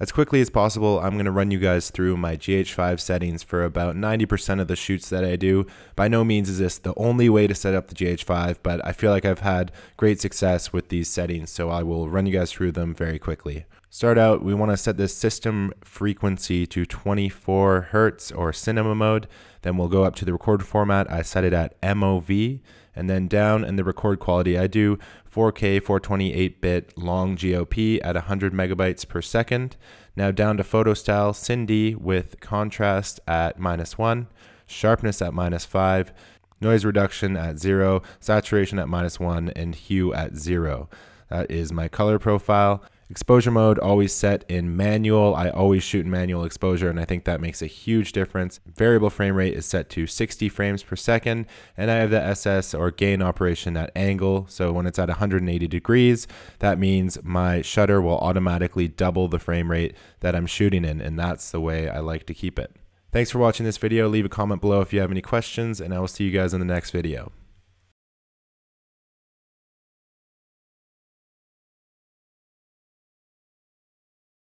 As quickly as possible, I'm going to run you guys through my GH5 settings for about 90% of the shoots that I do. By no means is this the only way to set up the GH5, but I feel like I've had great success with these settings, so I will run you guys through them very quickly. Start out, we want to set this system frequency to 24 hertz or cinema mode. Then we'll go up to the record format. I set it at MOV and then down in the record quality, I do 4K 428-bit long GOP at 100 megabytes per second. Now down to photo style, Cindy with contrast at minus one, sharpness at minus five, noise reduction at zero, saturation at minus one, and hue at zero. That is my color profile. Exposure mode always set in manual. I always shoot in manual exposure and I think that makes a huge difference. Variable frame rate is set to 60 frames per second and I have the SS or gain operation at angle. So when it's at 180 degrees, that means my shutter will automatically double the frame rate that I'm shooting in and that's the way I like to keep it. Thanks for watching this video. Leave a comment below if you have any questions and I will see you guys in the next video.